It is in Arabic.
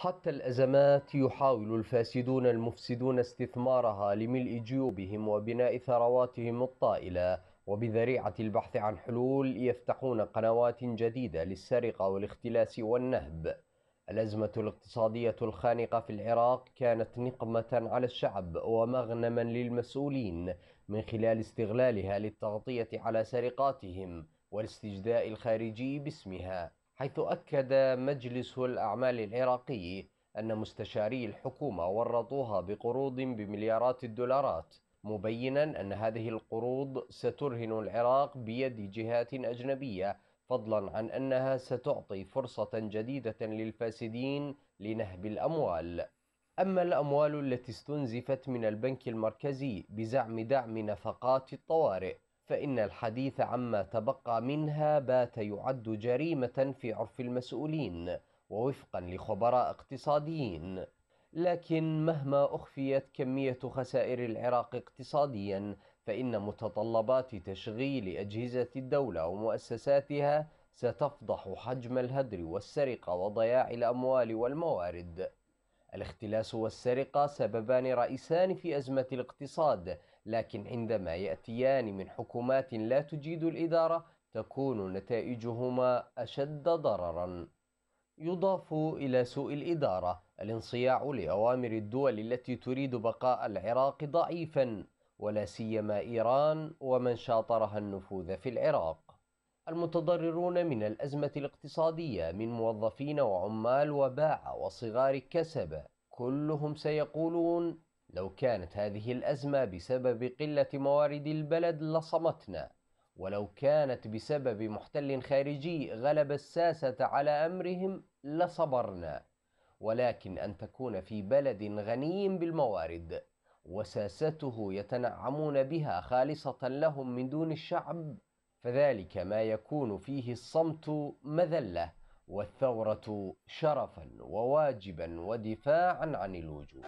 حتى الأزمات يحاول الفاسدون المفسدون استثمارها لملء جيوبهم وبناء ثرواتهم الطائلة وبذريعة البحث عن حلول يفتحون قنوات جديدة للسرقة والاختلاس والنهب الأزمة الاقتصادية الخانقة في العراق كانت نقمة على الشعب ومغنما للمسؤولين من خلال استغلالها للتغطية على سرقاتهم والاستجداء الخارجي باسمها حيث أكد مجلس الأعمال العراقي أن مستشاري الحكومة ورطوها بقروض بمليارات الدولارات مبينا أن هذه القروض سترهن العراق بيد جهات أجنبية فضلا عن أنها ستعطي فرصة جديدة للفاسدين لنهب الأموال أما الأموال التي استنزفت من البنك المركزي بزعم دعم نفقات الطوارئ فإن الحديث عما تبقى منها بات يعد جريمة في عرف المسؤولين ووفقا لخبراء اقتصاديين لكن مهما أخفيت كمية خسائر العراق اقتصاديا فإن متطلبات تشغيل أجهزة الدولة ومؤسساتها ستفضح حجم الهدر والسرقة وضياع الأموال والموارد الاختلاس والسرقة سببان رئيسان في أزمة الاقتصاد، لكن عندما يأتيان من حكومات لا تجيد الإدارة، تكون نتائجهما أشد ضرراً. يضاف إلى سوء الإدارة الانصياع لأوامر الدول التي تريد بقاء العراق ضعيفاً، ولا سيما إيران ومن شاطرها النفوذ في العراق. المتضررون من الأزمة الاقتصادية من موظفين وعمال وباعة وصغار كسب كلهم سيقولون لو كانت هذه الأزمة بسبب قلة موارد البلد لصمتنا ولو كانت بسبب محتل خارجي غلب الساسة على أمرهم لصبرنا ولكن أن تكون في بلد غني بالموارد وساسته يتنعمون بها خالصة لهم من دون الشعب فذلك ما يكون فيه الصمت مذلة والثورة شرفا وواجبا ودفاعا عن الوجود